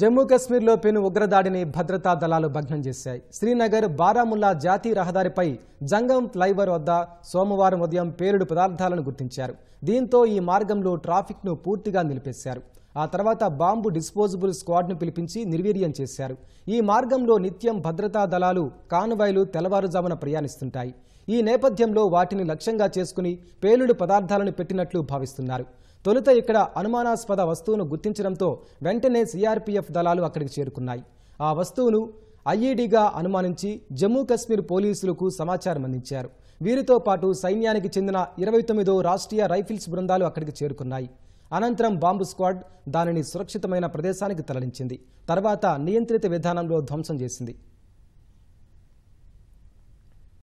జమ్మూ కశ్మీర్లో పెను ఉగ్రదాడిని భద్రతా దళాలు భగ్నం చేశాయి శ్రీనగర్ బారాముల్లా జాతీయ రహదారిపై జంగం ఫ్లైఓవర్ వద్ద సోమవారం ఉదయం పేలుడు పదార్థాలను గుర్తించారు దీంతో ఈ మార్గంలో ట్రాఫిక్ను పూర్తిగా నిలిపేశారు ఆ తర్వాత బాంబు డిస్పోజబుల్ స్క్వాడ్ను పిలిపించి నిర్వీర్యం చేశారు ఈ మార్గంలో నిత్యం భద్రతా దళాలు కానువాయిలు తెల్లవారుజామున ప్రయాణిస్తుంటాయి ఈ నేపథ్యంలో వాటిని లక్ష్యంగా చేసుకుని పేలుడు పదార్థాలను పెట్టినట్లు భావిస్తున్నారు తొలుత ఇక్కడ అనుమానాస్పద వస్తువును గుర్తించడంతో వెంటనే సిఆర్పీఎఫ్ దళాలు అక్కడికి చేరుకున్నాయి ఆ వస్తువును ఐఈడీగా అనుమానించి జమ్మూ కశ్మీర్ పోలీసులకు సమాచారం అందించారు వీరితో పాటు సైన్యానికి చెందిన ఇరవై తొమ్మిదో రాష్ట్రీయ రైఫిల్స్ బృందాలు అక్కడికి చేరుకున్నాయి అనంతరం బాంబు స్క్వాడ్ దానిని సురక్షితమైన ప్రదేశానికి తరలించింది తర్వాత నియంత్రిత విధానంలో ధ్వంసం చేసింది